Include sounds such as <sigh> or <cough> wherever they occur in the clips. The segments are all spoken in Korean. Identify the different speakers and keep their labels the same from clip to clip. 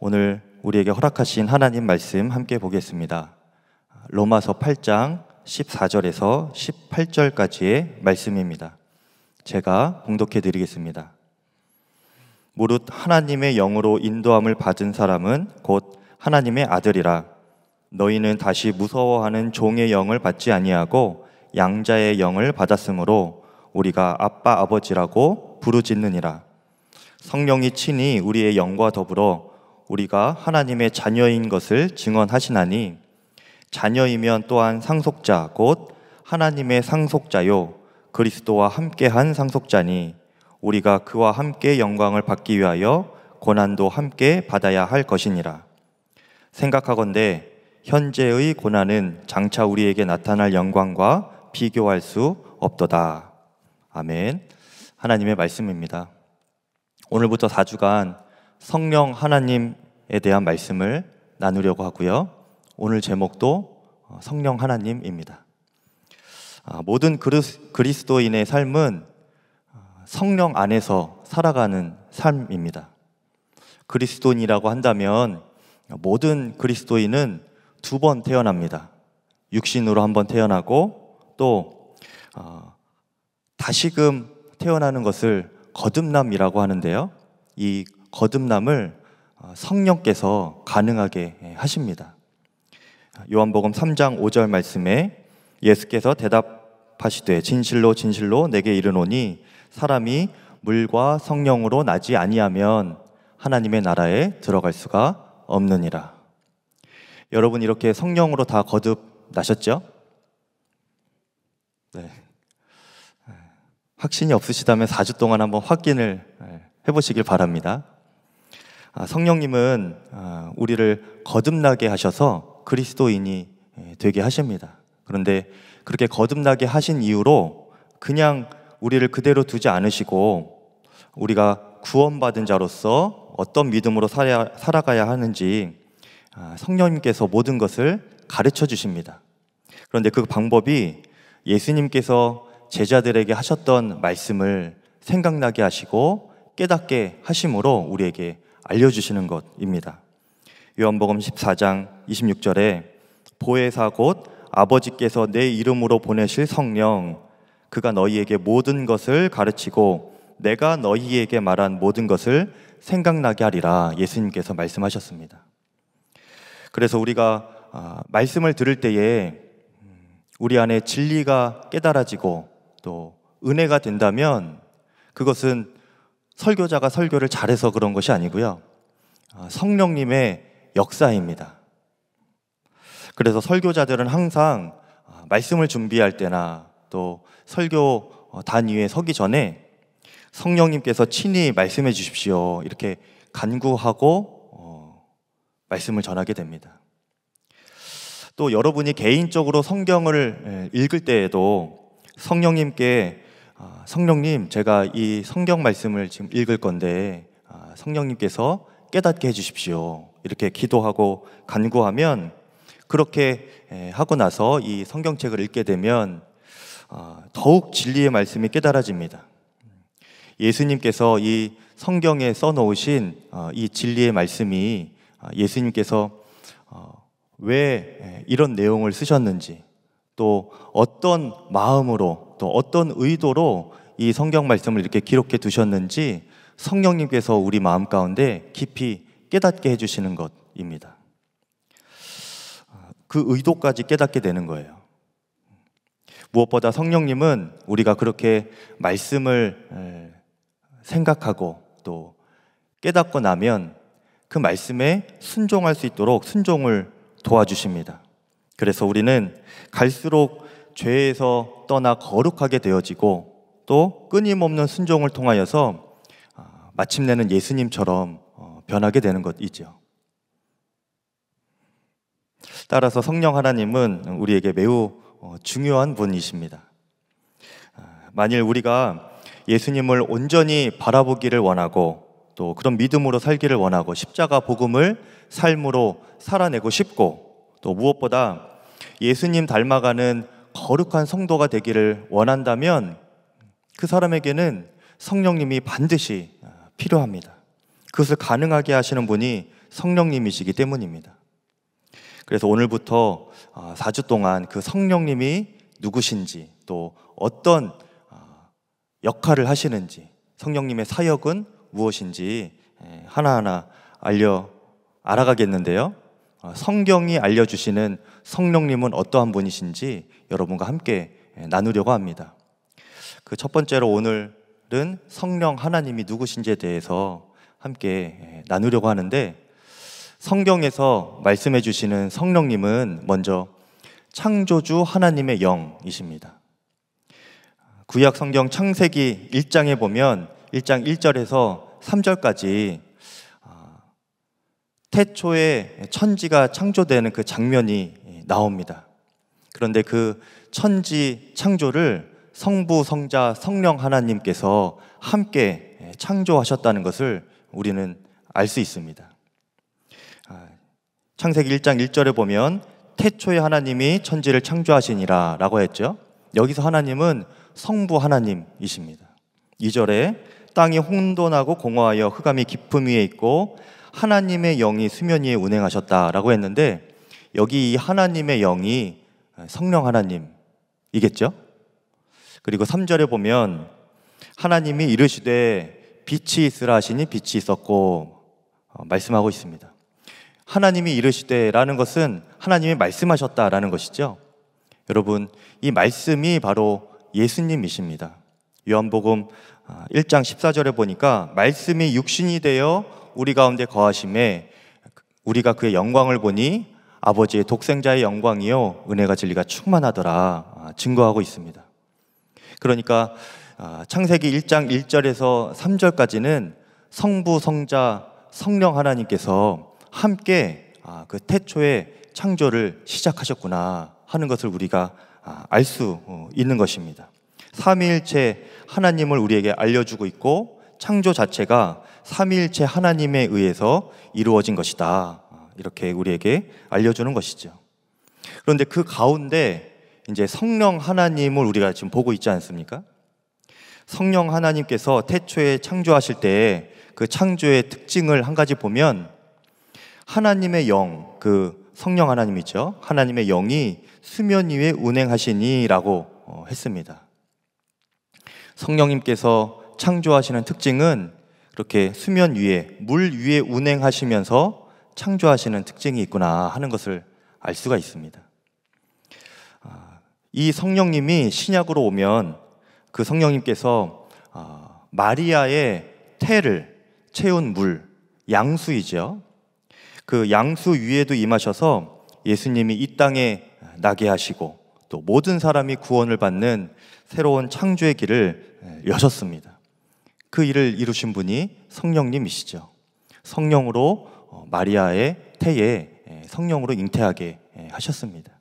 Speaker 1: 오늘 우리에게 허락하신 하나님 말씀 함께 보겠습니다. 로마서 8장 14절에서 18절까지의 말씀입니다. 제가 봉독해 드리겠습니다. 무릇 하나님의 영으로 인도함을 받은 사람은 곧 하나님의 아들이라 너희는 다시 무서워하는 종의 영을 받지 아니하고 양자의 영을 받았으므로 우리가 아빠 아버지라고 부르짖느니라 성령이 친히 우리의 영과 더불어 우리가 하나님의 자녀인 것을 증언하시나니 자녀이면 또한 상속자 곧 하나님의 상속자요 그리스도와 함께한 상속자니 우리가 그와 함께 영광을 받기 위하여 고난도 함께 받아야 할 것이니라 생각하건대 현재의 고난은 장차 우리에게 나타날 영광과 비교할 수 없도다 아멘 하나님의 말씀입니다 오늘부터 4주간 성령 하나님에 대한 말씀을 나누려고 하고요. 오늘 제목도 어, 성령 하나님입니다. 아, 모든 그리스도인의 삶은 어, 성령 안에서 살아가는 삶입니다. 그리스도인이라고 한다면 모든 그리스도인은 두 번 태어납니다. 육신으로 한 번 태어나고 또 어, 다시금 태어나는 것을 거듭남이라고 하는데요. 이 거듭남을 어, 성령께서 가능하게 예, 하십니다. 요한복음 3장 5절 말씀에 예수께서 대답하시되 진실로 진실로 내게 이르노니 사람이 물과 성령으로 나지 아니하면 하나님의 나라에 들어갈 수가 없느니라. 여러분 이렇게 성령으로 다 거듭 나셨죠? 네. 예. 확신이 없으시다면 4주 동안 한번 확인을 예, 해 보시길 바랍니다. 아, 성령님은 아, 우리를 거듭나게 하셔서 그리스도인이 예, 되게 하십니다. 그런데 그렇게 거듭나게 하신 이유로 그냥 우리를 그대로 두지 않으시고 우리가 구원받은 자로서 어떤 믿음으로 살아, 살아가야 하는지 아, 성령님께서 모든 것을 가르쳐 주십니다. 그런데 그 방법이 예수님께서 제자들에게 하셨던 말씀을 생각나게 하시고 깨닫게 하심으로 우리에게 알려주시는 것입니다. 요한복음 14장 26절에 보혜사 곧 아버지께서 내 이름으로 보내실 성령 그가 너희에게 모든 것을 가르치고 내가 너희에게 말한 모든 것을 생각나게 하리라 예수님께서 말씀하셨습니다. 그래서 우리가 아, 말씀을 들을 때에 음, 우리 안에 진리가 깨달아지고 또 은혜가 된다면 그것은 설교자가 설교를 잘해서 그런 것이 아니고요. 아, 성령님의 역사입니다. 그래서 설교자들은 항상 아, 말씀을 준비할 때나 또 설교 어, 단위에 서기 전에 성령님께서 친히 말씀해 주십시오. 이렇게 간구하고 어, 말씀을 전하게 됩니다. 또 여러분이 개인적으로 성경을 읽을 때에도 성령님께 아, 성령님, 제가 이 성경 말씀을 지금 읽을 건데 아, 성령님께서 깨닫게 해주십시오. 이렇게 기도하고 간구하면 그렇게 하고 나서 이 성경책을 읽게 되면 아, 더욱 진리의 말씀이 깨달아집니다. 예수님께서 이 성경에 써놓으신 어, 이 진리의 말씀이 예수님께서 어, 왜 이런 내용을 쓰셨는지 또 어떤 마음으로 또 어떤 의도로 이 성경 말씀을 이렇게 기록해 두셨는지 성령님께서 우리 마음 가운데 깊이 깨닫게 해주시는 것입니다. 그 의도까지 깨닫게 되는 거예요. 무엇보다 성령님은 우리가 그렇게 말씀을 생각하고 또 깨닫고 나면 그 말씀에 순종할 수 있도록 순종을 도와주십니다. 그래서 우리는 갈수록 죄에서 떠나 거룩하게 되어지고 또 끊임없는 순종을 통하여서 아, 마침내는 예수님처럼 어, 변하게 되는 것이죠. 따라서 성령 하나님은 우리에게 매우 어, 중요한 분이십니다. 아, 만일 우리가 예수님을 온전히 바라보기를 원하고 또 그런 믿음으로 살기를 원하고 십자가 복음을 삶으로 살아내고 싶고 또 무엇보다 예수님 닮아가는 거룩한 성도가 되기를 원한다면 그 사람에게는 성령님이 반드시 어, 필요합니다. 그것을 가능하게 하시는 분이 성령님이시기 때문입니다. 그래서 오늘부터 4주 어, 동안 그 성령님이 누구신지 또 어떤 어, 역할을 하시는지 성령님의 사역은 무엇인지 하나하나 알려 알아가겠는데요. 어, 성경이 알려주시는 성령님은 어떠한 분이신지 여러분과 함께 예, 나누려고 합니다. 그 첫 번째로 오늘은 성령 하나님이 누구신지에 대해서 함께 예, 나누려고 하는데 성경에서 말씀해 주시는 성령님은 먼저 창조주 하나님의 영이십니다. 구약 성경 창세기 1장에 보면 1장 1절에서 3절까지 태초에 천지가 창조되는 그 장면이 나옵니다. 그런데 그 천지 창조를 성부, 성자, 성령 하나님께서 함께 창조하셨다는 것을 우리는 알 수 있습니다. 아, 창세기 1장 1절에 보면 태초에 하나님이 천지를 창조하시니라 라고 했죠. 여기서 하나님은 성부 하나님이십니다. 2절에 땅이 혼돈하고 공허하여 흑암이 깊음 위에 있고 하나님의 영이 수면 위에 운행하셨다라고 했는데 여기 이 하나님의 영이 성령 하나님이겠죠? 그리고 3절에 보면 하나님이 이르시되 빛이 있으라 하시니 빛이 있었고 어, 말씀하고 있습니다. 하나님이 이르시되라는 것은 하나님이 말씀하셨다라는 것이죠. 여러분, 이 말씀이 바로 예수님이십니다. 요한복음 1장 어, 14절에 보니까 말씀이 육신이 되어 우리 가운데 거하심에 우리가 그의 영광을 보니 아버지의 독생자의 영광이요 은혜가 진리가 충만하더라 아, 증거하고 있습니다. 그러니까 아, 창세기 1장 1절에서 3절까지는 성부 성자 성령 하나님께서 함께 아, 그 태초의 창조를 시작하셨구나 하는 것을 우리가 알수 어, 있는 것입니다. 삼위일체 하나님을 우리에게 알려주고 있고 창조 자체가 삼일체 하나님에 의해서 이루어진 것이다. 이렇게 우리에게 알려주는 것이죠. 그런데 그 가운데 이제 성령 하나님을 우리가 지금 보고 있지 않습니까? 성령 하나님께서 태초에 창조하실 때 그 창조의 특징을 한 가지 보면 하나님의 영, 그 성령 하나님 이죠 하나님의 영이 수면 위에 운행하시니라고 어, 했습니다. 성령님께서 창조하시는 특징은 이렇게 수면 위에 물 위에 운행하시면서 창조하시는 특징이 있구나 하는 것을 알 수가 있습니다. 아, 이 성령님이 신약으로 오면 그 성령님께서 아, 마리아의 태를 채운 물, 양수이죠. 그 양수 위에도 임하셔서 예수님이 이 땅에 나게 하시고 또 모든 사람이 구원을 받는 새로운 창조의 길을 여셨습니다. 그 일을 이루신 분이 성령님이시죠. 성령으로 어, 마리아의 태에 성령으로 잉태하게 하셨습니다.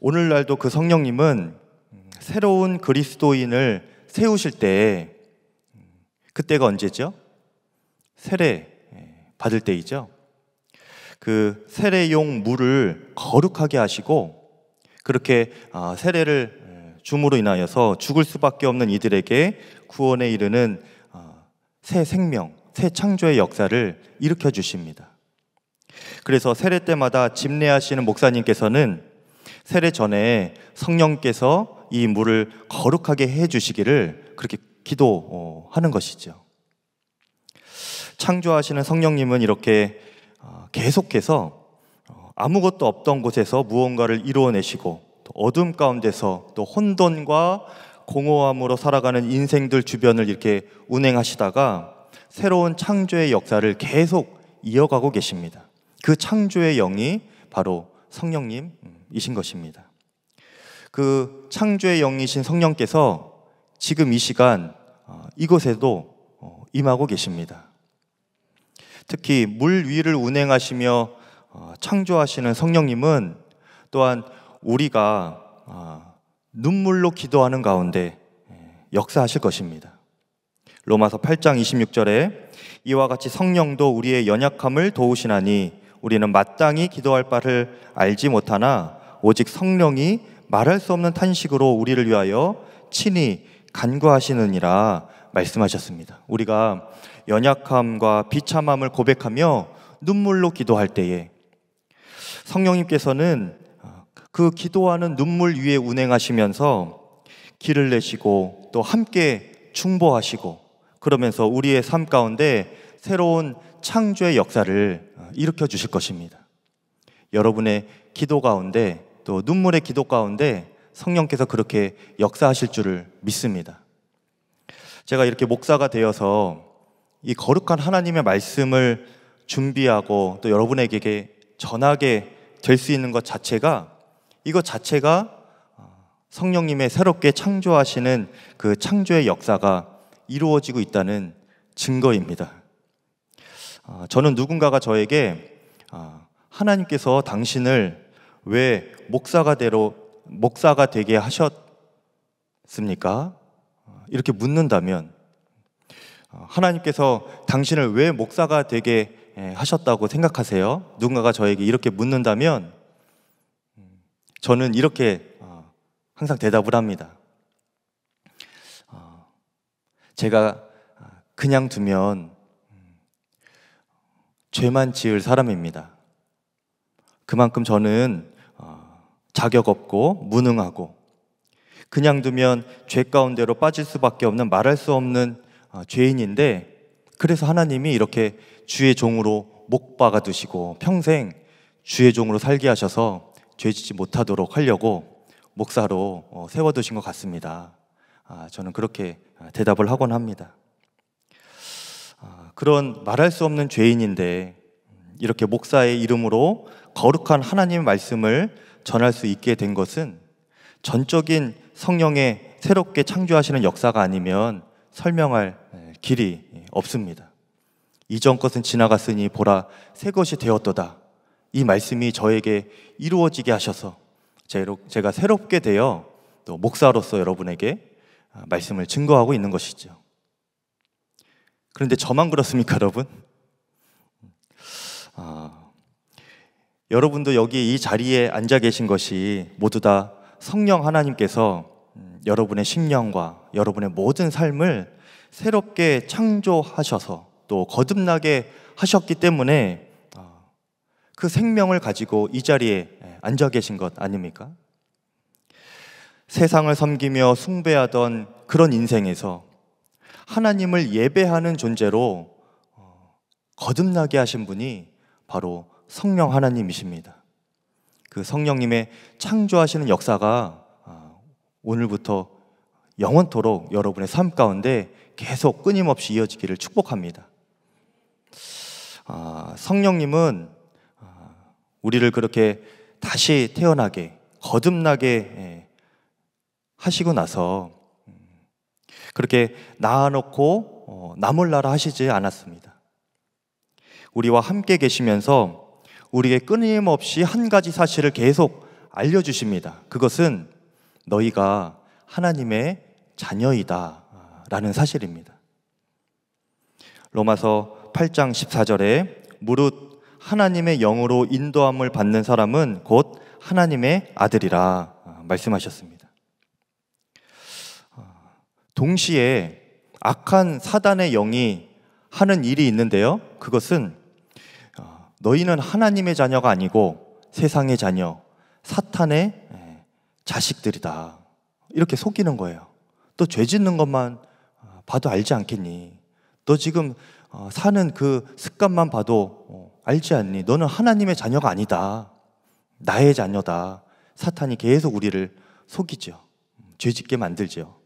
Speaker 1: 오늘날도 그 성령님은 음, 새로운 그리스도인을 세우실 때 음, 그때가 언제죠? 세례 받을 때이죠. 그 세례용 물을 거룩하게 하시고 그렇게 어, 세례를 줌으로 인하여서 죽을 수밖에 없는 이들에게 구원에 이르는 어, 새 생명, 새 창조의 역사를 일으켜 주십니다. 그래서 세례 때마다 집례하시는 목사님께서는 세례 전에 성령께서 이 물을 거룩하게 해 주시기를 그렇게 기도하는 것이죠. 창조하시는 성령님은 이렇게 어, 계속해서 어, 아무것도 없던 곳에서 무언가를 이루어내시고 어둠 가운데서 또 혼돈과 공허함으로 살아가는 인생들 주변을 이렇게 운행하시다가 새로운 창조의 역사를 계속 이어가고 계십니다. 그 창조의 영이 바로 성령님이신 것입니다. 그 창조의 영이신 성령께서 지금 이 시간 어, 이곳에도 어, 임하고 계십니다. 특히 물 위를 운행하시며 어, 창조하시는 성령님은 또한 우리가 아, 눈물로 기도하는 가운데 예, 역사하실 것입니다. 로마서 8장 26절에 이와 같이 성령도 우리의 연약함을 도우시나니 우리는 마땅히 기도할 바를 알지 못하나 오직 성령이 말할 수 없는 탄식으로 우리를 위하여 친히 간구하시느니라 말씀하셨습니다. 우리가 연약함과 비참함을 고백하며 눈물로 기도할 때에 성령님께서는 그 기도하는 눈물 위에 운행하시면서 길을 내시고 또 함께 충보하시고 그러면서 우리의 삶 가운데 새로운 창조의 역사를 어, 일으켜 주실 것입니다. 여러분의 기도 가운데 또 눈물의 기도 가운데 성령께서 그렇게 역사하실 줄을 믿습니다. 제가 이렇게 목사가 되어서 이 거룩한 하나님의 말씀을 준비하고 또 여러분에게 전하게 될 수 있는 것 자체가 이것 자체가 어, 성령님의 새롭게 창조하시는 그 창조의 역사가 이루어지고 있다는 증거입니다. 어, 저는 누군가가 저에게 어, 하나님께서 당신을 왜 목사가 되로 목사가 되게 하셨습니까? 이렇게 묻는다면 하나님께서 당신을 왜 목사가 되게 하셨다고 생각하세요? 누군가가 저에게 이렇게 묻는다면 저는 이렇게 어, 항상 대답을 합니다. 어, 제가 아, 그냥 두면 음, 죄만 지을 사람입니다. 그만큼 저는 어, 자격 없고 무능하고 그냥 두면 죄 가운데로 빠질 수밖에 없는 말할 수 없는 죄인인데 그래서 하나님이 이렇게 주의 종으로 목 박아 두시고 평생 주의 종으로 살게 하셔서 죄지지 못하도록 하려고 목사로 어, 세워두신 것 같습니다. 아, 저는 그렇게 아, 대답을 하곤 합니다. 아, 그런 말할 수 없는 죄인인데 음, 이렇게 목사의 이름으로 거룩한 하나님 말씀을 전할 수 있게 된 것은 전적인 성령의 새롭게 창조하시는 역사가 아니면 설명할 길이 없습니다. 이전 것은 지나갔으니 보라 새 것이 되었도다. 이 말씀이 저에게 이루어지게 하셔서 제가 새롭게 되어 또 목사로서 여러분에게 아, 말씀을 증거하고 있는 것이죠. 그런데 저만 그렇습니까, 여러분? 아, 여러분도 여기 이 자리에 앉아 계신 것이 모두 다 성령 하나님께서 음, 여러분의 심령과 여러분의 모든 삶을 새롭게 창조하셔서 또 거듭나게 하셨기 때문에 그 생명을 가지고 이 자리에 앉아 계신 것 아닙니까? 세상을 섬기며 숭배하던 그런 인생에서 하나님을 예배하는 존재로 어, 거듭나게 하신 분이 바로 성령 하나님이십니다. 그 성령님의 창조하시는 역사가 어, 오늘부터 영원토록 여러분의 삶 가운데 계속 끊임없이 이어지기를 축복합니다. 아, 성령님은 우리를 그렇게 다시 태어나게 거듭나게 예, 하시고 나서 음, 그렇게 낳아놓고 어, 나몰라라 하시지 않았습니다. 우리와 함께 계시면서 우리의 끊임없이 한 가지 사실을 계속 알려주십니다. 그것은 너희가 하나님의 자녀이다. 라는 사실입니다. 로마서 8장 14절에 무릇 하나님의 영으로 인도함을 받는 사람은 곧 하나님의 아들이라 아, 말씀하셨습니다. 아, 동시에 악한 사단의 영이 하는 일이 있는데요. 그것은 아, 너희는 하나님의 자녀가 아니고 세상의 자녀, 사탄의 예, 자식들이다. 이렇게 속이는 거예요. 또 죄 짓는 것만 봐도 알지 않겠니? 너 지금 어, 사는 그 습관만 봐도 어, 알지 않니? 너는 하나님의 자녀가 아니다. 나의 자녀다. 사탄이 계속 우리를 속이죠. 죄짓게 만들죠.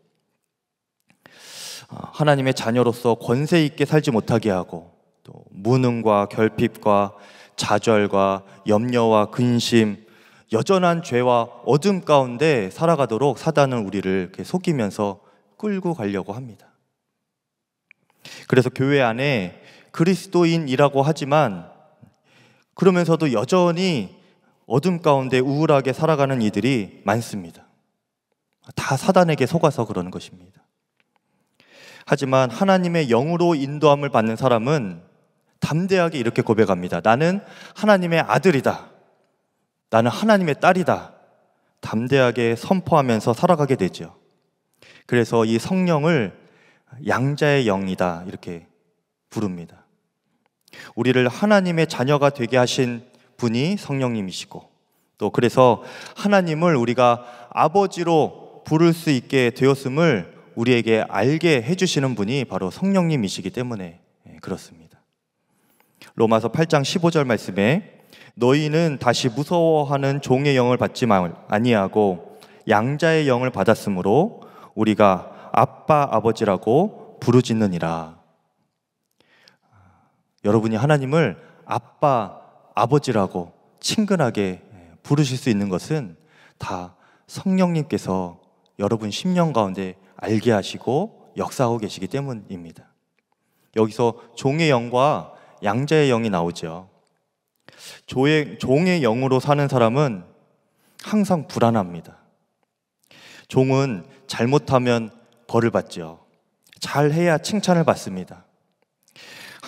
Speaker 1: 어, 하나님의 자녀로서 권세 있게 살지 못하게 하고 또 무능과 결핍과 좌절과 염려와 근심 여전한 죄와 어둠 가운데 살아가도록 사단은 우리를 속이면서 끌고 가려고 합니다. 그래서 교회 안에 그리스도인이라고 하지만 그러면서도 여전히 어둠 가운데 우울하게 살아가는 이들이 많습니다. 다 사단에게 속아서 그러는 것입니다. 하지만 하나님의 영으로 인도함을 받는 사람은 담대하게 이렇게 고백합니다. 나는 하나님의 아들이다. 나는 하나님의 딸이다. 담대하게 선포하면서 살아가게 되죠. 그래서 이 성령을 양자의 영이다. 이렇게 부릅니다. 우리를 하나님의 자녀가 되게 하신 분이 성령님이시고 또 그래서 하나님을 우리가 아버지로 부를 수 있게 되었음을 우리에게 알게 해주시는 분이 바로 성령님이시기 때문에 예, 그렇습니다. 로마서 8장 15절 말씀에 너희는 다시 무서워하는 종의 영을 받지 말 아니하고 양자의 영을 받았으므로 우리가 아빠 아버지라고 부르짖느니라. 여러분이 하나님을 아빠, 아버지라고 친근하게 부르실 수 있는 것은 다 성령님께서 여러분 심령 가운데 알게 하시고 역사하고 계시기 때문입니다. 여기서 종의 영과 양자의 영이 나오죠. 조의, 종의 영으로 사는 사람은 항상 불안합니다. 종은 잘못하면 벌을 받죠. 잘해야 칭찬을 받습니다.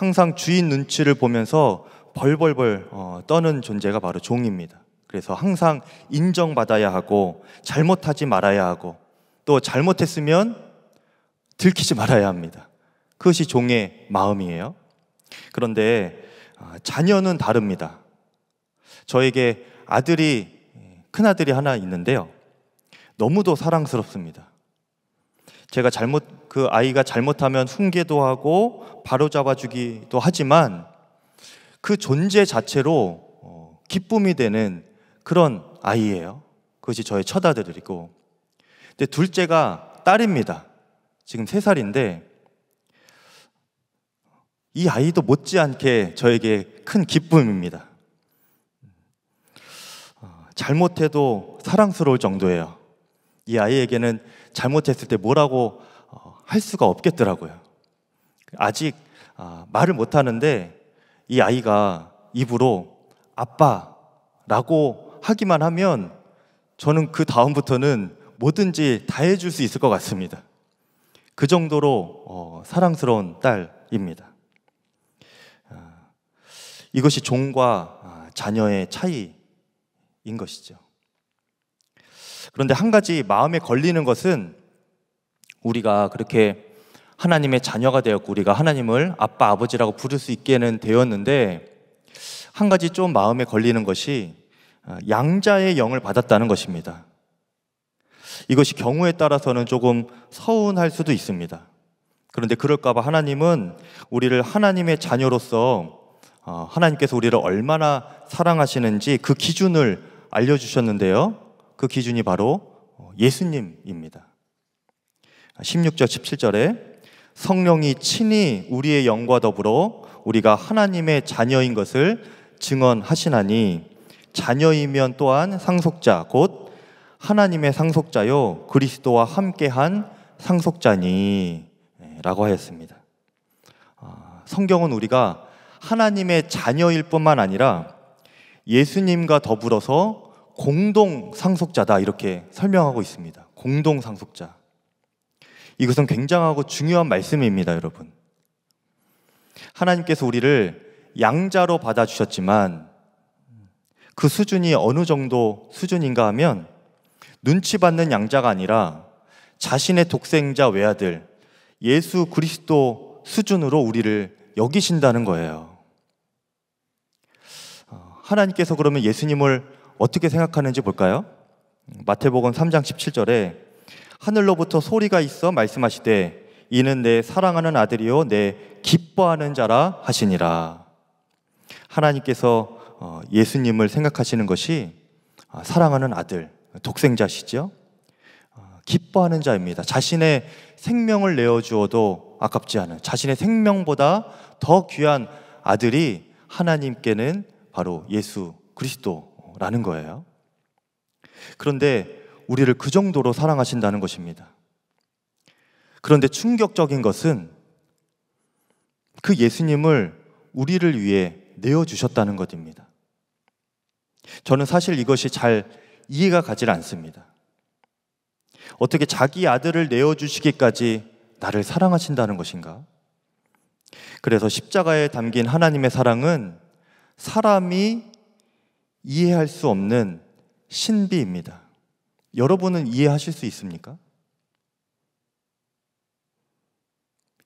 Speaker 1: 항상 주인 눈치를 보면서 벌벌벌 어, 떠는 존재가 바로 종입니다. 그래서 항상 인정받아야 하고 잘못하지 말아야 하고 또 잘못했으면 들키지 말아야 합니다. 그것이 종의 마음이에요. 그런데 어, 자녀는 다릅니다. 저에게 아들이 예, 큰 아들이 하나 있는데요. 너무도 사랑스럽습니다. 제가 잘못 그 아이가 잘못하면 훈계도 하고 바로잡아 주기도 하지만 그 존재 자체로 어, 기쁨이 되는 그런 아이예요. 그것이 저의 첫 아들이고. 근데 둘째가 딸입니다. 지금 세 살인데 이 아이도 못지않게 저에게 큰 기쁨입니다. 어, 잘못해도 사랑스러울 정도예요. 이 아이에게는 잘못했을 때 뭐라고 어, 할 수가 없겠더라고요. 아직 아, 말을 못 하는데 이 아이가 입으로 아빠라고 하기만 하면 저는 그 다음부터는 뭐든지 다 해줄 수 있을 것 같습니다. 그 정도로 어, 사랑스러운 딸입니다. 아, 이것이 종과 아, 자녀의 차이인 것이죠. 그런데 한 가지 마음에 걸리는 것은 우리가 그렇게 하나님의 자녀가 되었고 우리가 하나님을 아빠 아버지라고 부를 수 있게는 되었는데 한 가지 좀 마음에 걸리는 것이 어, 양자의 영을 받았다는 것입니다. 이것이 경우에 따라서는 조금 서운할 수도 있습니다. 그런데 그럴까봐 하나님은 우리를 하나님의 자녀로서 어, 하나님께서 우리를 얼마나 사랑하시는지 그 기준을 알려주셨는데요. 그 기준이 바로 예수님입니다. 16절, 17절에 성령이 친히 우리의 영과 더불어 우리가 하나님의 자녀인 것을 증언하시나니 자녀이면 또한 상속자 곧 하나님의 상속자요 그리스도와 함께한 상속자니라고 하였습니다. 아, 성경은 우리가 하나님의 자녀일 뿐만 아니라 예수님과 더불어서 공동 상속자다 이렇게 설명하고 있습니다. 공동 상속자. 이것은 굉장하고 중요한 말씀입니다, 여러분. 하나님께서 우리를 양자로 받아주셨지만 그 수준이 어느 정도 수준인가 하면 눈치 받는 양자가 아니라 자신의 독생자 외아들 예수 그리스도 수준으로 우리를 여기신다는 거예요. 어, 하나님께서 그러면 예수님을 어떻게 생각하는지 볼까요? 마태복음 3장 17절에 하늘로부터 소리가 있어 말씀하시되 이는 내 사랑하는 아들이요 내 기뻐하는 자라 하시니라. 하나님께서 어, 예수님을 생각하시는 것이 아, 사랑하는 아들, 독생자시죠. 아, 기뻐하는 자입니다. 자신의 생명을 내어주어도 아깝지 않은 자신의 생명보다 더 귀한 아들이 하나님께는 바로 예수 그리스도 라는 거예요. 그런데 우리를 그 정도로 사랑하신다는 것입니다. 그런데 충격적인 것은 그 예수님을 우리를 위해 내어주셨다는 것입니다. 저는 사실 이것이 잘 이해가 가질 않습니다. 어떻게 자기 아들을 내어주시기까지 나를 사랑하신다는 것인가? 그래서 십자가에 담긴 하나님의 사랑은 사람이 이해할 수 없는 신비입니다. 여러분은 이해하실 수 있습니까?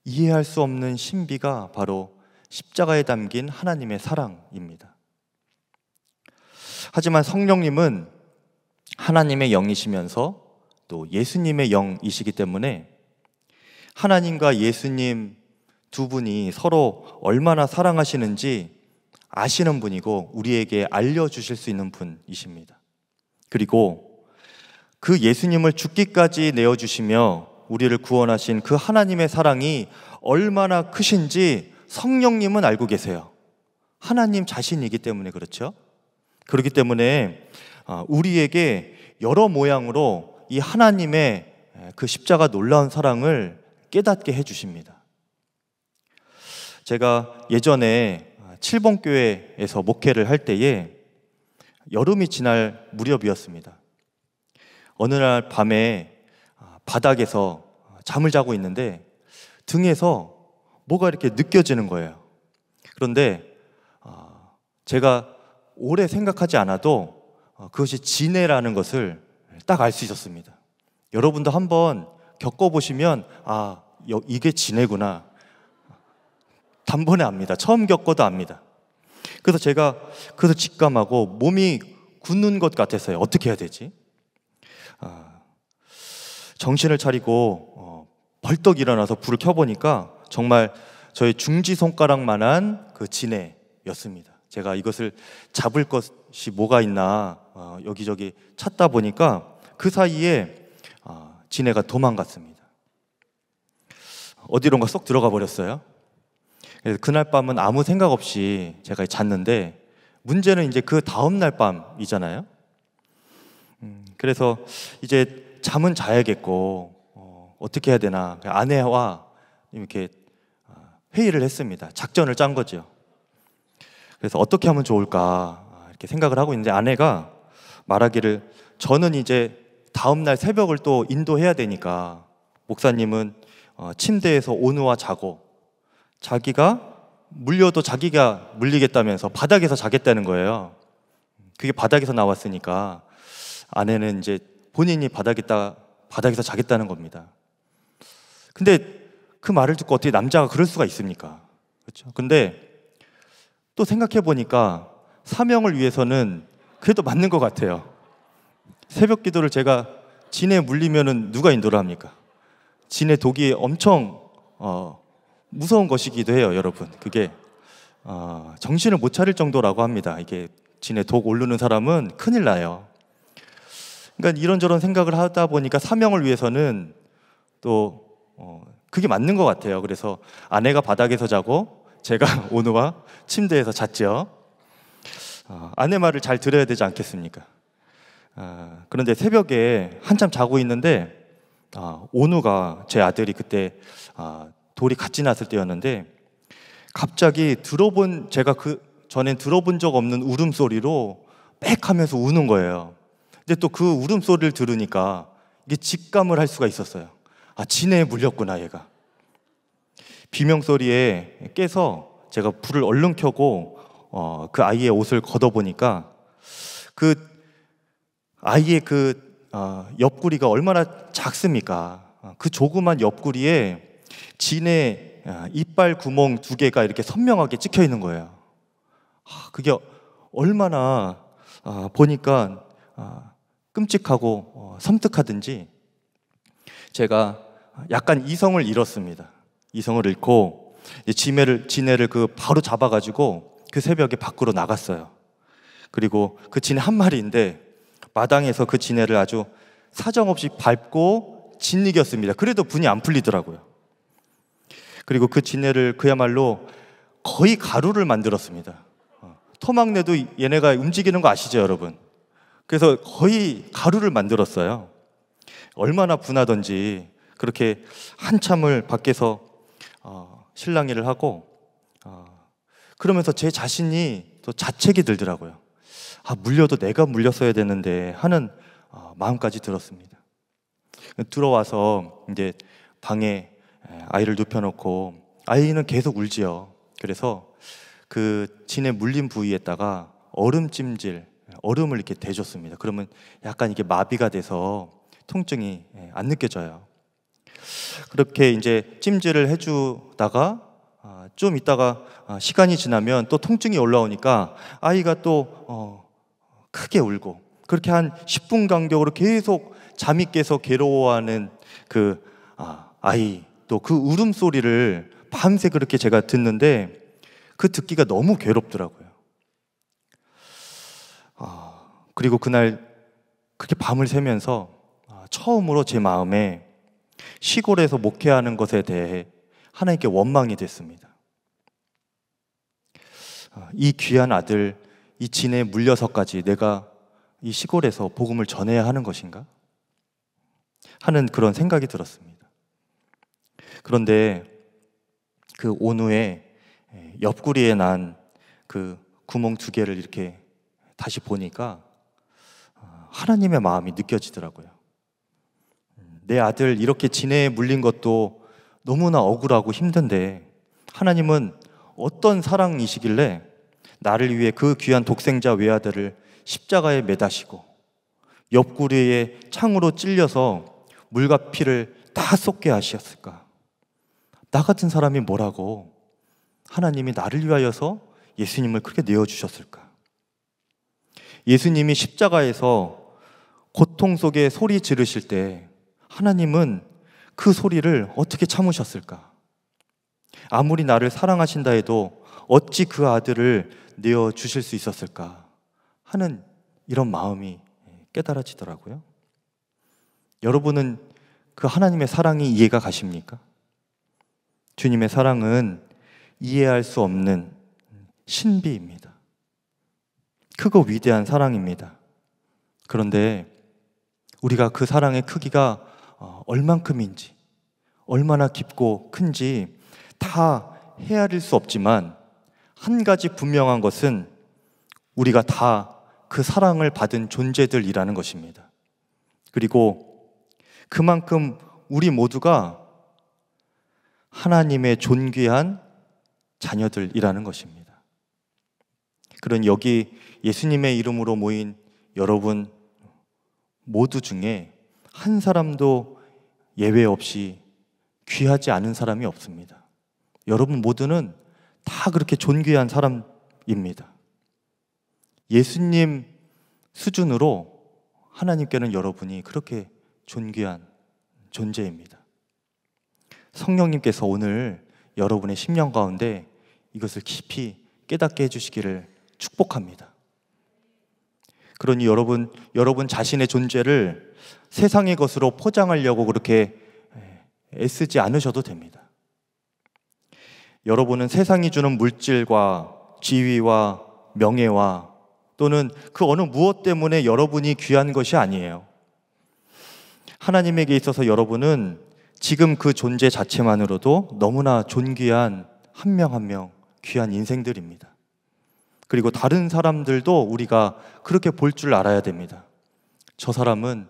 Speaker 1: 이해할 수 없는 신비가 바로 십자가에 담긴 하나님의 사랑입니다. 하지만 성령님은 하나님의 영이시면서 또 예수님의 영이시기 때문에 하나님과 예수님 두 분이 서로 얼마나 사랑하시는지 아시는 분이고 우리에게 알려주실 수 있는 분이십니다. 그리고 그 예수님을 죽기까지 내어주시며 우리를 구원하신 그 하나님의 사랑이 얼마나 크신지 성령님은 알고 계세요. 하나님 자신이기 때문에 그렇죠. 그렇기 때문에 어, 우리에게 여러 모양으로 이 하나님의 그 십자가 놀라운 사랑을 깨닫게 해주십니다. 제가 예전에 칠봉 교회에서 목회를 할 때에 여름이 지날 무렵이었습니다. 어느 날 밤에 아, 바닥에서 아, 잠을 자고 있는데 등에서 뭐가 이렇게 느껴지는 거예요. 그런데 아, 제가 오래 생각하지 않아도 어, 그것이 진해라는 것을 딱 알 수 있었습니다. 여러분도 한번 겪어보시면 아 이게 진해구나 단번에 압니다. 처음 겪어도 압니다. 그래서 제가 그래서 직감하고 몸이 굳는 것같았어요 어떻게 해야 되지? 아, 정신을 차리고 어, 벌떡 일어나서 불을 켜보니까 정말 저의 중지 손가락만한 그 진해였습니다. 제가 이것을 잡을 것이 뭐가 있나 어, 여기저기 찾다 보니까 그 사이에 어, 진해가 도망갔습니다. 어디론가 쏙 들어가 버렸어요. 그래서 그날 밤은 아무 생각 없이 제가 잤는데 문제는 이제 그 다음 날 밤이잖아요. 음, 그래서 이제 잠은 자야겠고 어, 떻게 해야 되나 아내와 이렇게 아, 회의를 했습니다. 작전을 짠 거죠. 그래서 어떻게 하면 좋을까 아, 이렇게 생각을 하고 있는데 아내가 말하기를 저는 이제 다음 날 새벽을 또 인도해야 되니까 목사님은 어, 침대에서 온우와 자고 자기가 물려도 자기가 물리겠다면서 바닥에서 자겠다는 거예요. 그게 바닥에서 나왔으니까 아내는 이제 본인이 바닥에 다 바닥에서 자겠다는 겁니다. 근데 그 말을 듣고 어떻게 남자가 그럴 수가 있습니까? 그렇죠. 근데 또 생각해 보니까 사명을 위해서는 그래도 맞는 것 같아요. 새벽 기도를 제가 진에 물리면은 누가 인도를 합니까? 진의 독이 엄청 어, 무서운 것이기도 해요, 여러분. 그게 어, 정신을 못 차릴 정도라고 합니다. 이게 진에 독 오르는 사람은 큰일 나요. 그러니까 이런저런 생각을 하다 보니까 사명을 위해서는 또 어, 그게 맞는 것 같아요. 그래서 아내가 바닥에서 자고 제가 오누와 <laughs> 침대에서 잤죠. 어, 아내 말을 잘 들어야 되지 않겠습니까? 어, 그런데 새벽에 한참 자고 있는데 어, 아, 오누가 제 아들이 그때 어, 돌이 같이 났을 때였는데 갑자기 들어본 제가 그 전엔 들어본 적 없는 울음소리로 빽 하면서 우는 거예요. 근데 또 그 울음소리를 들으니까 이게 직감을 할 수가 있었어요. 아, 진에 물렸구나, 얘가. 비명소리에 깨서 제가 불을 얼른 켜고 어, 그 아이의 옷을 걷어보니까 그 아이의 그 어, 옆구리가 얼마나 작습니까? 그 조그만 옆구리에 진의 아, 이빨 구멍 두 개가 이렇게 선명하게 찍혀 있는 거예요. 아, 그게 얼마나 아, 보니까 끔찍하고 어, 섬뜩하든지 제가 약간 이성을 잃었습니다. 이성을 잃고 지매를 지네를 그 바로 잡아가지고 그 새벽에 밖으로 나갔어요. 그리고 그 진해 한 마리인데 마당에서 그 진해를 아주 사정없이 밟고 짓이겼습니다. 그래도 분이 안 풀리더라고요. 그리고 그 진해를 그야말로 거의 가루를 만들었습니다. 어, 토막내도 얘네가 움직이는 거 아시죠, 여러분? 그래서 거의 가루를 만들었어요. 얼마나 분하던지 그렇게 한참을 밖에서 신랑 어, 일을 하고 어, 그러면서 제 자신이 또 자책이 들더라고요. 아 물려도 내가 물렸어야 되는데 하는 마음까지 들었습니다. 들어와서 이제 방에 예, 아이를 눕혀놓고 아이는 계속 울지요. 그래서 그 진에 물린 부위에다가 얼음 찜질, 예, 얼음을 이렇게 대줬습니다. 그러면 약간 이게 마비가 돼서 통증이 예, 안 느껴져요. 그렇게 이제 찜질을 해주다가 아, 좀 있다가 아, 시간이 지나면 또 통증이 올라오니까 아이가 또 어, 크게 울고 그렇게 한 10분 간격으로 계속 잠이 깨서 괴로워하는 그 아, 아이 또그 울음소리를 밤새 그렇게 제가 듣는데 그 듣기가 너무 괴롭더라고요. 어, 그리고 그날 그렇게 밤을 새면서 아, 처음으로 제 마음에 시골에서 목회하는 것에 대해 하나님께 원망이 됐습니다. 아, 이 귀한 아들, 이 진에 물려서까지 내가 이 시골에서 복음을 전해야 하는 것인가? 하는 그런 생각이 들었습니다. 그런데 그 온후에 옆구리에 난 그 구멍 두 개를 이렇게 다시 보니까 어, 하나님의 마음이 느껴지더라고요. 내 아들 이렇게 지내에 물린 것도 너무나 억울하고 힘든데 하나님은 어떤 사랑이시길래 나를 위해 그 귀한 독생자 외아들을 십자가에 매다시고 옆구리에 창으로 찔려서 물과 피를 다 쏟게 하셨을까? 나 같은 사람이 뭐라고 하나님이 나를 위하여서 예수님을 그렇게 내어주셨을까? 예수님이 십자가에서 고통 속에 소리 지르실 때 하나님은 그 소리를 어떻게 참으셨을까? 아무리 나를 사랑하신다 해도 어찌 그 아들을 내어 주실 수 있었을까 하는 이런 마음이 깨달아지더라고요. 여러분은 그 하나님의 사랑이 이해가 가십니까? 주님의 사랑은 이해할 수 없는 신비입니다. 크고 위대한 사랑입니다. 그런데 우리가 그 사랑의 크기가 어, 얼만큼인지, 얼마나 깊고 큰지 다 헤아릴 수 없지만 한 가지 분명한 것은 우리가 다 그 사랑을 받은 존재들이라는 것입니다. 그리고 그만큼 우리 모두가 하나님의 존귀한 자녀들이라는 것입니다. 그런 여기 예수님의 이름으로 모인 여러분 모두 중에 한 사람도 예외 없이 귀하지 않은 사람이 없습니다. 여러분 모두는 다 그렇게 존귀한 사람입니다. 예수님 수준으로 하나님께는 여러분이 그렇게 존귀한 존재입니다. 성령님께서 오늘 여러분의 심령 가운데 이것을 깊이 깨닫게 해주시기를 축복합니다. 그러니 여러분, 여러분 자신의 존재를 세상의 것으로 포장하려고 그렇게 애쓰지 않으셔도 됩니다. 여러분은 세상이 주는 물질과 지위와 명예와 또는 그 어느 무엇 때문에 여러분이 귀한 것이 아니에요. 하나님에게 있어서 여러분은 지금 그 존재 자체만으로도 너무나 존귀한 한 명 한 명 귀한 인생들입니다. 그리고 다른 사람들도 우리가 그렇게 볼 줄 알아야 됩니다. 저 사람은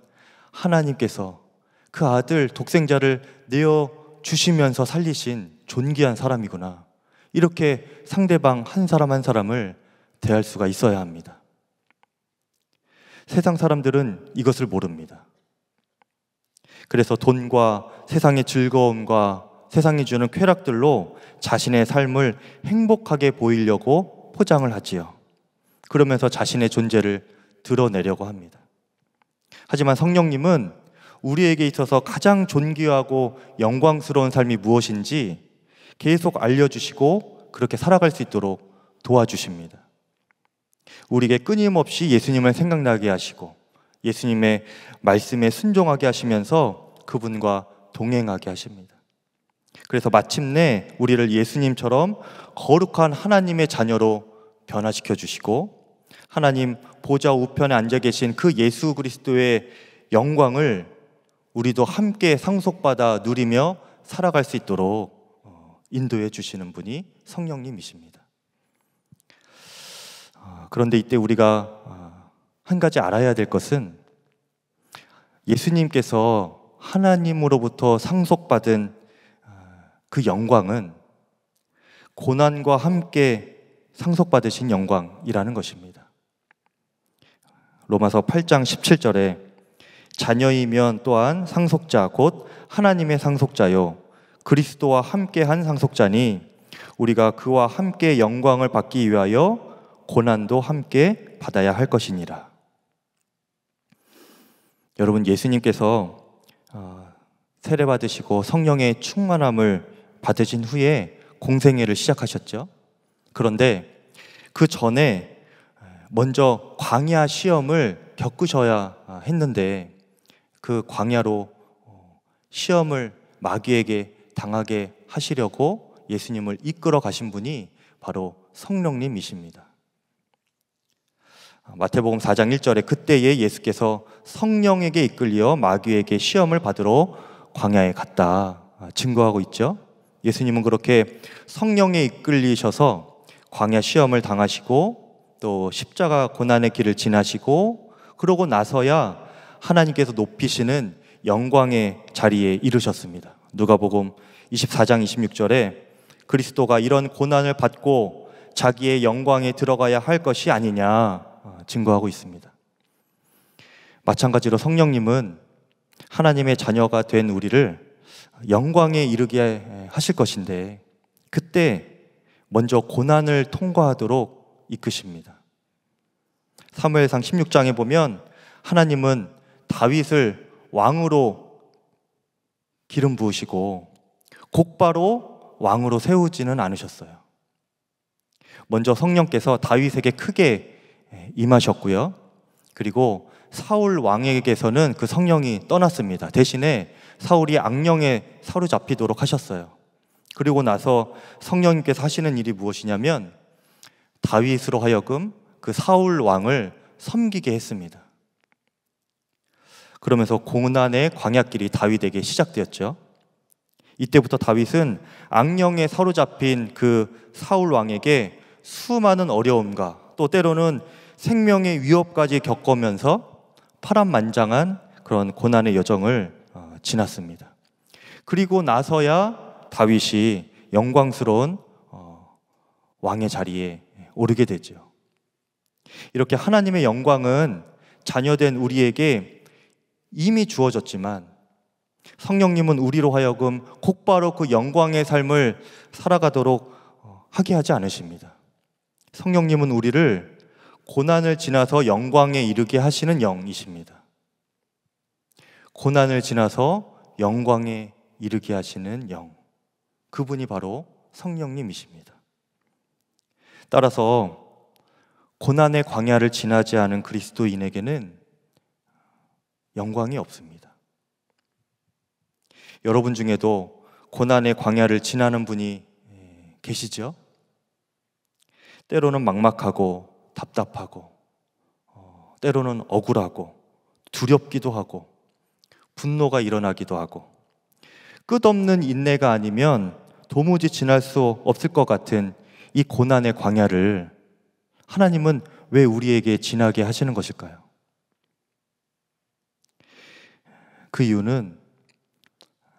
Speaker 1: 하나님께서 그 아들 독생자를 내어 주시면서 살리신 존귀한 사람이구나. 이렇게 상대방 한 사람 한 사람을 대할 수가 있어야 합니다. 세상 사람들은 이것을 모릅니다. 그래서 돈과 세상의 즐거움과 세상이 주는 쾌락들로 자신의 삶을 행복하게 보이려고 포장을 하지요. 그러면서 자신의 존재를 드러내려고 합니다. 하지만 성령님은 우리에게 있어서 가장 존귀하고 영광스러운 삶이 무엇인지 계속 알려주시고 그렇게 살아갈 수 있도록 도와주십니다. 우리에게 끊임없이 예수님을 생각나게 하시고 예수님의 말씀에 순종하게 하시면서 그분과 동행하게 하십니다. 그래서 마침내 우리를 예수님처럼 거룩한 하나님의 자녀로 변화시켜 주시고 하나님 보좌 우편에 앉아 계신 그 예수 그리스도의 영광을 우리도 함께 상속받아 누리며 살아갈 수 있도록 어, 인도해 주시는 분이 성령님이십니다. 아, 그런데 이때 우리가 아, 한 가지 알아야 될 것은 예수님께서 하나님으로부터 상속받은 아, 그 영광은 고난과 함께 상속받으신 영광이라는 것입니다. 로마서 8장 17절에 자녀이면 또한 상속자 곧 하나님의 상속자요 그리스도와 함께 한 상속자니 우리가 그와 함께 영광을 받기 위하여 고난도 함께 받아야 할 것이니라. 여러분 예수님께서 어, 세례 받으시고 성령의 충만함을 받으신 후에 공생애를 시작하셨죠. 그런데 그 전에 어, 먼저 광야 시험을 겪으셔야 어, 했는데 그 광야로 시험을 마귀에게 당하게 하시려고 예수님을 이끌어 가신 분이 바로 성령님이십니다. 마태복음 4장 1절에 그때에 예수께서 성령에게 이끌려 마귀에게 시험을 받으러 광야에 갔다 아, 증거하고 있죠. 예수님은 그렇게 성령에 이끌리셔서 광야 시험을 당하시고 또 십자가 고난의 길을 지나시고 그러고 나서야 하나님께서 높이시는 영광의 자리에 이르셨습니다. 누가복음 24장 26절에 그리스도가 이런 고난을 받고 자기의 영광에 들어가야 할 것이 아니냐 아, 증거하고 있습니다. 마찬가지로 성령님은 하나님의 자녀가 된 우리를 영광에 이르게 하실 것인데 그때 먼저 고난을 통과하도록 이끄십니다. 사무엘상 16장에 보면 하나님은 다윗을 왕으로 기름 부으시고 곧바로 왕으로 세우지는 않으셨어요. 먼저 성령께서 다윗에게 크게 임하셨고요. 그리고 사울 왕에게서는 그 성령이 떠났습니다. 대신에 사울이 악령에 사로잡히도록 하셨어요. 그리고 나서 성령님께서 하시는 일이 무엇이냐면 다윗으로 하여금 그 사울 왕을 섬기게 했습니다. 그러면서 고난의 광약길이 다윗에게 시작되었죠. 이때부터 다윗은 악령에 사로잡힌 그 사울 왕에게 수많은 어려움과 또 때로는 생명의 위협까지 겪으면서 파란만장한 그런 고난의 여정을 어, 지났습니다. 그리고 나서야 다윗이 영광스러운 어, 왕의 자리에 오르게 되죠. 이렇게 하나님의 영광은 자녀된 우리에게 이미 주어졌지만 성령님은 우리로 하여금 곧바로 그 영광의 삶을 살아가도록 어, 하게 하지 않으십니다. 성령님은 우리를 고난을 지나서 영광에 이르게 하시는 영이십니다. 고난을 지나서 영광에 이르게 하시는 영. 그분이 바로 성령님이십니다. 따라서 고난의 광야를 지나지 않은 그리스도인에게는 영광이 없습니다. 여러분 중에도 고난의 광야를 지나는 분이 예, 계시죠? 때로는 막막하고 답답하고 어, 때로는 억울하고 두렵기도 하고 분노가 일어나기도 하고 끝없는 인내가 아니면 도무지 지날 수 없을 것 같은 이 고난의 광야를 하나님은 왜 우리에게 지나게 하시는 것일까요? 그 이유는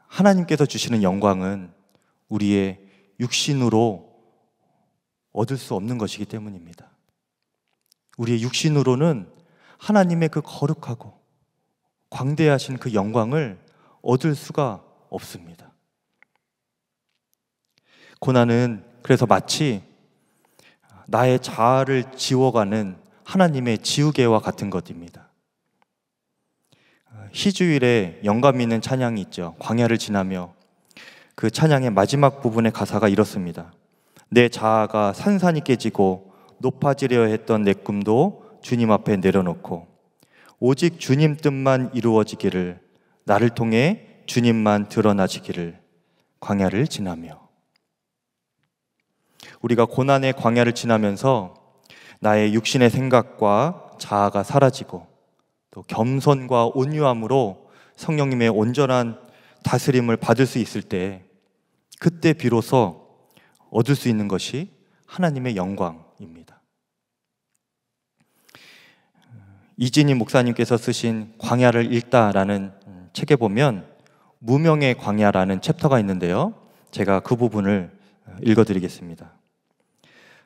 Speaker 1: 하나님께서 주시는 영광은 우리의 육신으로 얻을 수 없는 것이기 때문입니다. 우리의 육신으로는 하나님의 그 거룩하고 광대하신 그 영광을 얻을 수가 없습니다. 고난은 그래서 마치 나의 자아를 지워가는 하나님의 지우개와 같은 것입니다. 시주일에 영감 있는 찬양이 있죠. 광야를 지나며 그 찬양의 마지막 부분의 가사가 이렇습니다. 내 자아가 산산이 깨지고 높아지려 했던 내 꿈도 주님 앞에 내려놓고 오직 주님 뜻만 이루어지기를 나를 통해 주님만 드러나지기를 광야를 지나며 우리가 고난의 광야를 지나면서 나의 육신의 생각과 자아가 사라지고 또 겸손과 온유함으로 성령님의 온전한 다스림을 받을 수 있을 때 그때 비로소 얻을 수 있는 것이 하나님의 영광입니다. 이진희 목사님께서 쓰신 광야를 읽다라는 책에 보면 무명의 광야라는 챕터가 있는데요. 제가 그 부분을 읽어드리겠습니다.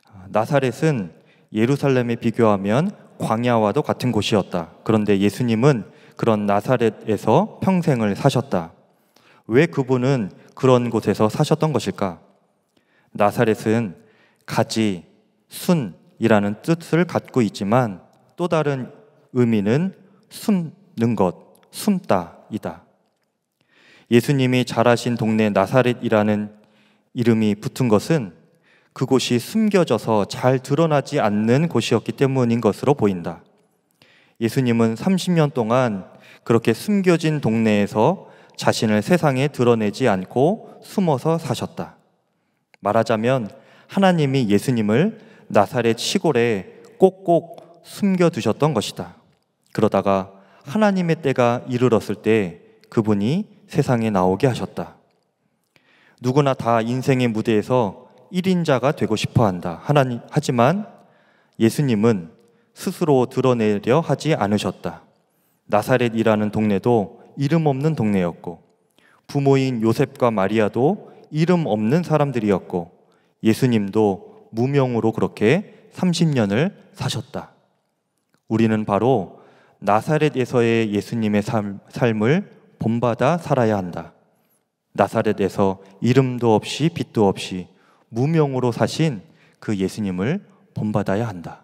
Speaker 1: 아, 나사렛은 예루살렘에 비교하면 광야와도 같은 곳이었다. 그런데 예수님은 그런 나사렛에서 평생을 사셨다. 왜 그분은 그런 곳에서 사셨던 것일까? 나사렛은 가지, 순이라는 뜻을 갖고 있지만 또 다른 의미는 숨는 것, 숨다이다. 예수님이 자라신 동네 나사렛이라는 이름이 붙은 것은 그곳이 숨겨져서 잘 드러나지 않는 곳이었기 때문인 것으로 보인다. 예수님은 30년 동안 그렇게 숨겨진 동네에서 자신을 세상에 드러내지 않고 숨어서 사셨다. 말하자면 하나님이 예수님을 나사렛 시골에 꼭꼭 숨겨 두셨던 것이다. 그러다가 하나님의 때가 이르렀을 때 그분이 세상에 나오게 하셨다. 누구나 다 인생의 무대에서 1인자가 되고 싶어 한다. 하나님, 하지만 예수님은 스스로 드러내려 하지 않으셨다. 나사렛이라는 동네도 이름 없는 동네였고, 부모인 요셉과 마리아도 이름 없는 사람들이었고, 예수님도 무명으로 그렇게 30년을 사셨다. 우리는 바로 나사렛에서의 예수님의 삶을 본받아 살아야 한다. 나사렛에서 이름도 없이 빛도 없이 무명으로 사신 그 예수님을 본받아야 한다.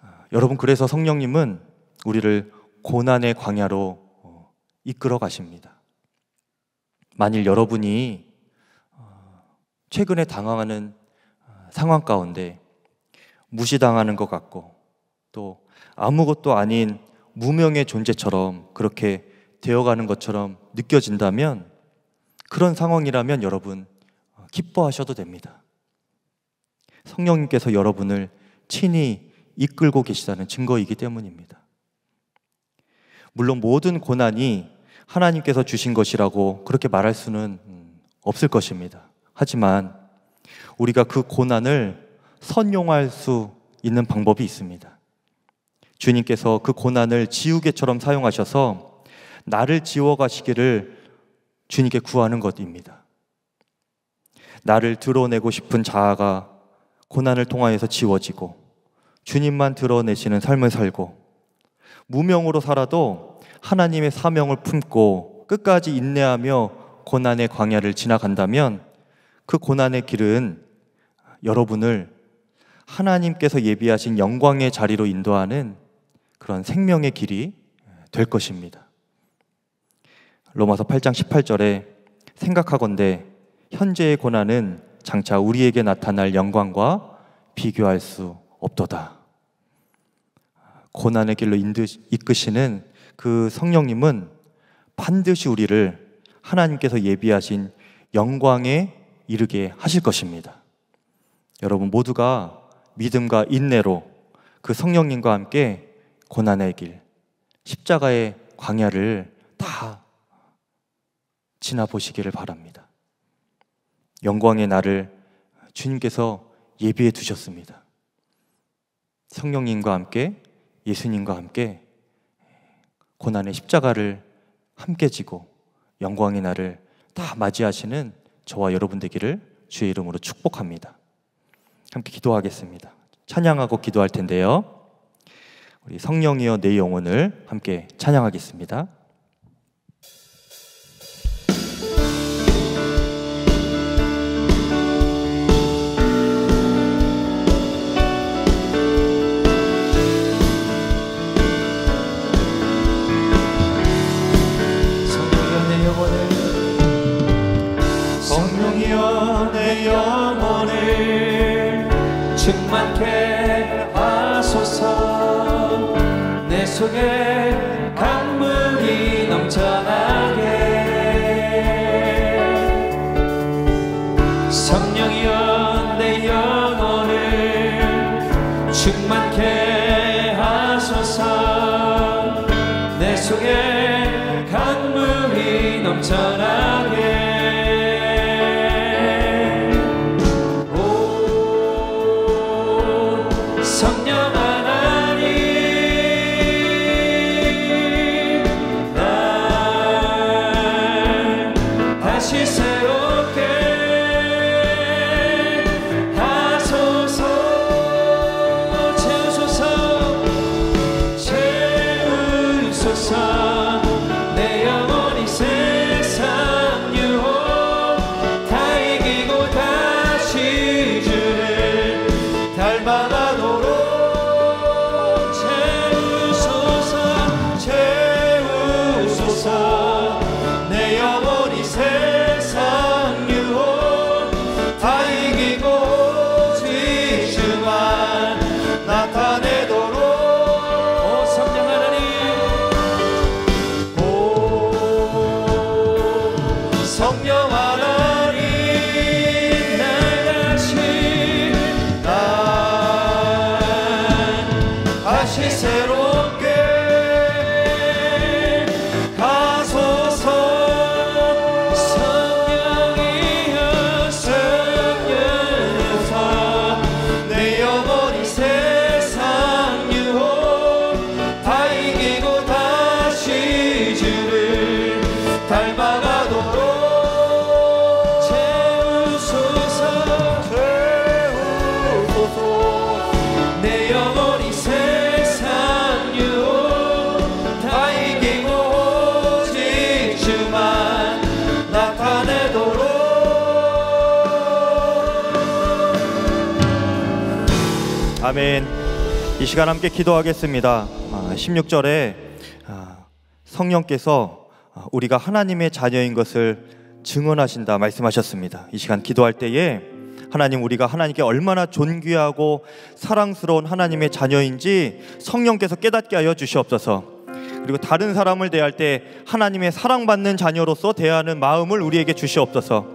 Speaker 1: 아, 여러분, 그래서 성령님은 우리를 고난의 광야로 어, 이끌어 가십니다. 만일 여러분이 어, 최근에 당황하는 아, 상황 가운데 무시당하는 것 같고 또 아무것도 아닌 무명의 존재처럼 그렇게 되어가는 것처럼 느껴진다면 그런 상황이라면 여러분 어, 기뻐하셔도 됩니다. 성령님께서 여러분을 친히 이끌고 계시다는 증거이기 때문입니다. 물론 모든 고난이 하나님께서 주신 것이라고 그렇게 말할 수는 음, 없을 것입니다. 하지만 우리가 그 고난을 선용할 수 있는 방법이 있습니다. 주님께서 그 고난을 지우개처럼 사용하셔서 나를 지워가시기를 주님께 구하는 것입니다. 나를 드러내고 싶은 자아가 고난을 통하여서 지워지고 주님만 드러내시는 삶을 살고 무명으로 살아도 하나님의 사명을 품고 끝까지 인내하며 고난의 광야를 지나간다면 그 고난의 길은 여러분을 하나님께서 예비하신 영광의 자리로 인도하는 그런 생명의 길이 될 것입니다. 로마서 8장 18절에 생각하건대 현재의 고난은 장차 우리에게 나타날 영광과 비교할 수 없도다. 고난의 길로 이끄시는 그 성령님은 반드시 우리를 하나님께서 예비하신 영광에 이르게 하실 것입니다. 여러분 모두가 믿음과 인내로 그 성령님과 함께 고난의 길, 십자가의 광야를 다 지나보시기를 바랍니다. 영광의 날을 주님께서 예비해 두셨습니다. 성령님과 함께 예수님과 함께 고난의 십자가를 함께 지고 영광의 날을 다 맞이하시는 저와 여러분 되기를 주의 이름으로 축복합니다. 함께 기도하겠습니다. 찬양하고 기도할 텐데요. 우리 성령이여 내 영혼을 함께 찬양하겠습니다.
Speaker 2: 영혼을 충만케 속에
Speaker 1: 시간 함께 기도하겠습니다. 16절에 아, 아, 성령께서 아, 우리가 하나님의 자녀인 것을 증언하신다 말씀하셨습니다. 이 시간 기도할 때에 하나님 우리가 하나님께 얼마나 존귀하고 사랑스러운 하나님의 자녀인지 성령께서 깨닫게 하여 주시옵소서. 그리고 다른 사람을 대할 때 하나님의 사랑받는 자녀로서 대하는 마음을 우리에게 주시옵소서.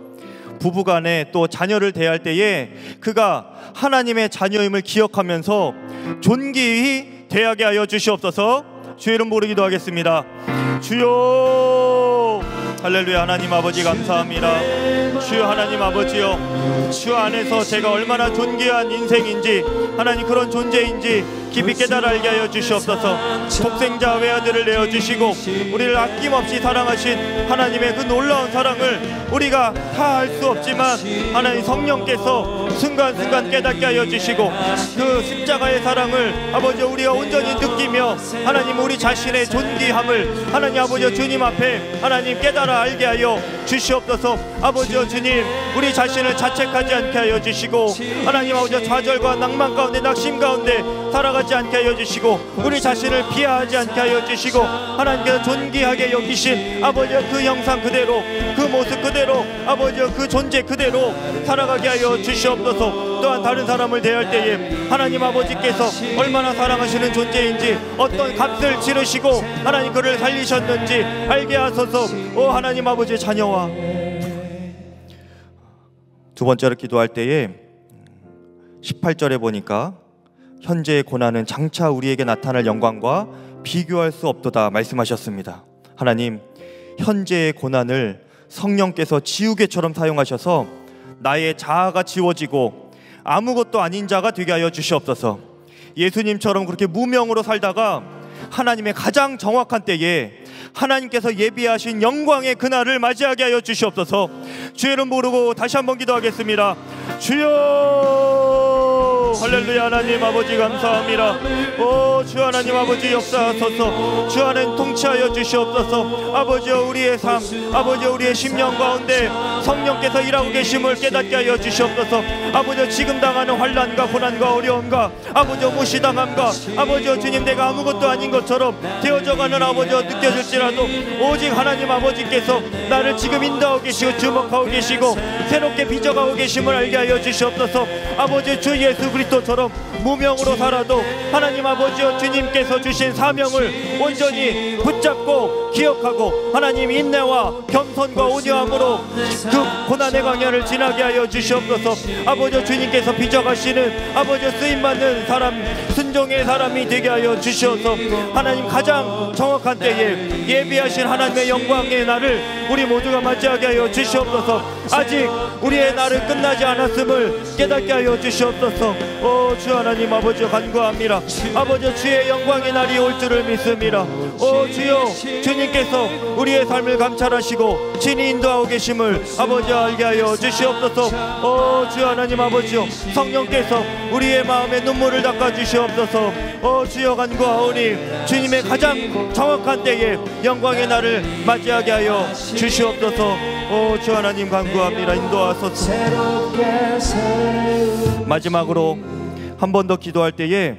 Speaker 1: 부부간에 또 자녀를 대할 때에 그가 하나님의 자녀임을 기억하면서 존귀히 대하게 하여 주시옵소서 주의 이름 모르기도 하겠습니다 주여 할렐루야 하나님 아버지 감사합니다 주여 하나님 아버지여 주 안에서 제가 얼마나 존귀한 인생인지 하나님 그런 존재인지 깊이 깨달아 알게 하여 주시옵소서 독생자 외아들을 내어주시고 우리를 아낌없이 사랑하신 하나님의 그 놀라운 사랑을 우리가 다 알 수 없지만 하나님 성령께서 순간순간 깨닫게 하여 주시고 그 십자가의 사랑을 아버지 우리가 온전히 느끼며 하나님 우리 자신의 존귀함을 하나님 아버지 주님 앞에 하나님 깨달아 알게 하여 주시옵소서 아버지여 주님 우리 자신을 자책하지 않게 하여 주시고 하나님 아버지 좌절과 낭만 가운데 낙심 가운데 살아가지 않게 하여 주시고 우리 자신을 비하하지 않게 하여 주시고 하나님께서 존귀하게 여기신 아버지의그 형상 그대로 그 모습 그대로 아버지의그 존재 그대로 살아가게 하여 주시옵소서 또한 다른 사람을 대할 때에 하나님 아버지께서 얼마나 사랑하시는 존재인지 어떤 값을 치르시고 하나님 그를 살리셨는지 알게 하소서 오 하나님 아버지 자녀와 두 번째로 기도할 때에 18절에 보니까 현재의 고난은 장차 우리에게 나타날 영광과 비교할 수 없도다 말씀하셨습니다. 하나님, 현재의 고난을 성령께서 지우개처럼 사용하셔서 나의 자아가 지워지고 아무것도 아닌 자가 되게 하여 주시옵소서. 예수님처럼 그렇게 무명으로 살다가 하나님의 가장 정확한 때에 하나님께서 예비하신 영광의 그날을 맞이하게 하여 주시옵소서 주의 이름 르고 다시 한 번 기도하겠습니다 주여 할렐루야 하나님 아버지 감사합니다 오 주 하나님 아버지 역사하소서 주 하나님 통치하여 주시옵소서 아버지 우리의 삶아버지 우리의 심령 가운데 성령께서 일하고 계심을 깨닫게 하여 주시옵소서 아버지 지금 당하는 환란과 고난과 어려움과 아버지 무시당함과 아버지 주님 내가 아무것도 아닌 것처럼 되어져가는 아버지 느껴질지라도 오직 하나님 아버지께서 나를 지금 인도하고 계시고 주목하고 계시고 새롭게 빚어가고 계심을 알게 하여 주시옵소서 아버지 주 예수 그리스도 그리스도처럼 무명으로 살아도 하나님 아버지여 주님께서 주신 사명을 온전히 붙잡고 기억하고 하나님 인내와 겸손과 온유함으로 그 고난의 광야를 지나게 하여 주시옵소서 아버지 주님께서 빚어가시는 아버지 쓰임받는 사람 순종의 사람이 되게 하여 주시옵소서 하나님 가장 정확한 때에 예비하신 하나님의 영광의 날을 우리 모두가 맞이하게 하여 주시옵소서 아직 우리의 날은 끝나지 않았음을 깨닫게 하여 주시옵소서 오주 하나님 아버지 간구합니다 아버지 주의 영광의 날이 올 줄을 믿습니다 오 주여 주님께서 우리의 삶을 감찰하시고 진이 인도하고 계심을 아버지 알게 하여 주시옵소서 오 주 하나님 아버지요 성령께서 우리의 마음에 눈물을 닦아주시옵소서 오 주여 간구하오니 주님의 가장 정확한 때에 영광의 날을 맞이하게 하여 주시옵소서 오, 주 하나님 간구합니다. 인도하소서. 마지막으로 한 번 더 기도할 때에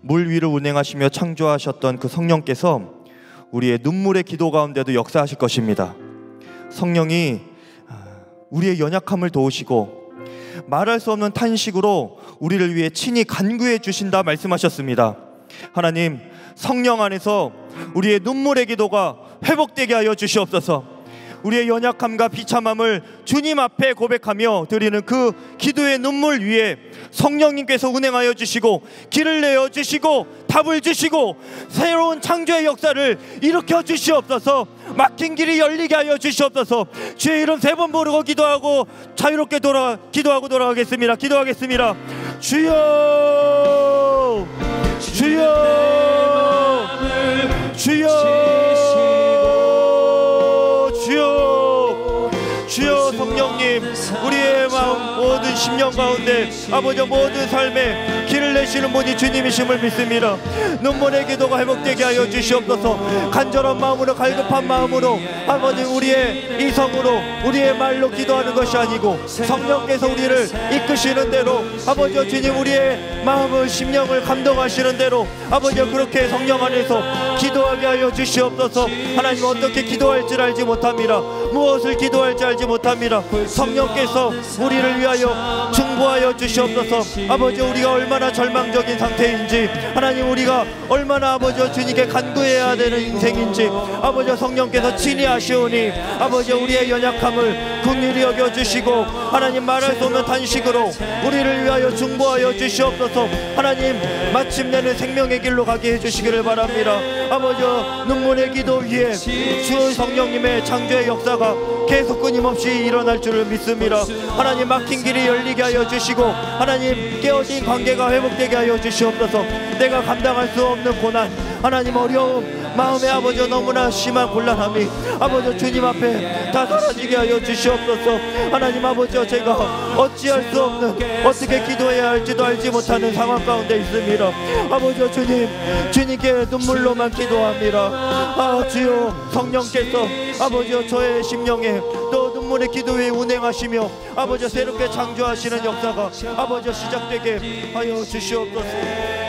Speaker 1: 물 위를 운행하시며 창조하셨던 그 성령께서 우리의 눈물의 기도 가운데도 역사하실 것입니다. 성령이 아, 우리의 연약함을 도우시고 말할 수 없는 탄식으로 우리를 위해 친히 간구해 주신다 말씀하셨습니다. 하나님, 성령 안에서 우리의 눈물의 기도가 회복되게 하여 주시옵소서. 우리의 연약함과 비참함을 주님 앞에 고백하며 드리는 그 기도의 눈물 위에 성령님께서 운행하여 주시고 길을 내어 주시고 답을 주시고 새로운 창조의 역사를 일으켜 주시옵소서 막힌 길이 열리게 하여 주시옵소서 주의 이름 세 번 부르고 기도하고 자유롭게 돌아 기도하고 돌아가겠습니다 기도하겠습니다 주여 주여 주여 Oh. 모든 심령 가운데 아버지 모든 삶에 길을 내시는 분이 주님이심을 믿습니다 눈물의 기도가 회복되게 하여 주시옵소서 간절한 마음으로 갈급한 마음으로 아버지 우리의 이성으로 우리의 말로 기도하는 것이 아니고 성령께서 우리를 이끄시는 대로 아버지 주님 우리의 마음을 심령을 감동하시는 대로 아버지 그렇게 성령 안에서 기도하게 하여 주시옵소서 하나님 어떻게 기도할지 알지 못합니다 무엇을 기도할지 알지 못합니다 성령께서 우리를 위하여 哎呦！ 양보하여 주시옵소서 아버지 우리가 얼마나 절망적인 상태인지 하나님 우리가 얼마나 아버지 주님께 간구해야 되는 인생인지 아버지 성령께서 친히 아시오니 아버지 우리의 연약함을 긍휼이 여겨 주시고 하나님 말할 수 없는 단식으로 우리를 위하여 중보하여 주시옵소서 하나님 마침내는 생명의 길로 가게 해주시기를 바랍니다 아버지 눈물의 기도 위에 주의 성령님의 창조의 역사가 계속 끊임없이 일어날 줄을 믿습니다 하나님 막힌 길이 열리게 하여 하여 주시고 하나님 깨어진 관계가 회복되게 하여 주시옵소서 내가 감당할 수 없는 고난 하나님 어려움 마음의 아버지 너무나 심한 곤란함이 아버지 주님 앞에 다 사라지게 하여 주시옵소서 하나님 아버지 제가 어찌할 수 없는 어떻게 기도해야 할지도 알지 못하는 상황 가운데 있습니다 아버지 주님 주님께 눈물로만 기도합니다 아 주여 성령께서 아버지 저의 심령에 또눈물 기도에 운행하시며 아버지 새롭게 창조하시는 역사가 아버지 시작되게 하여 주시옵소서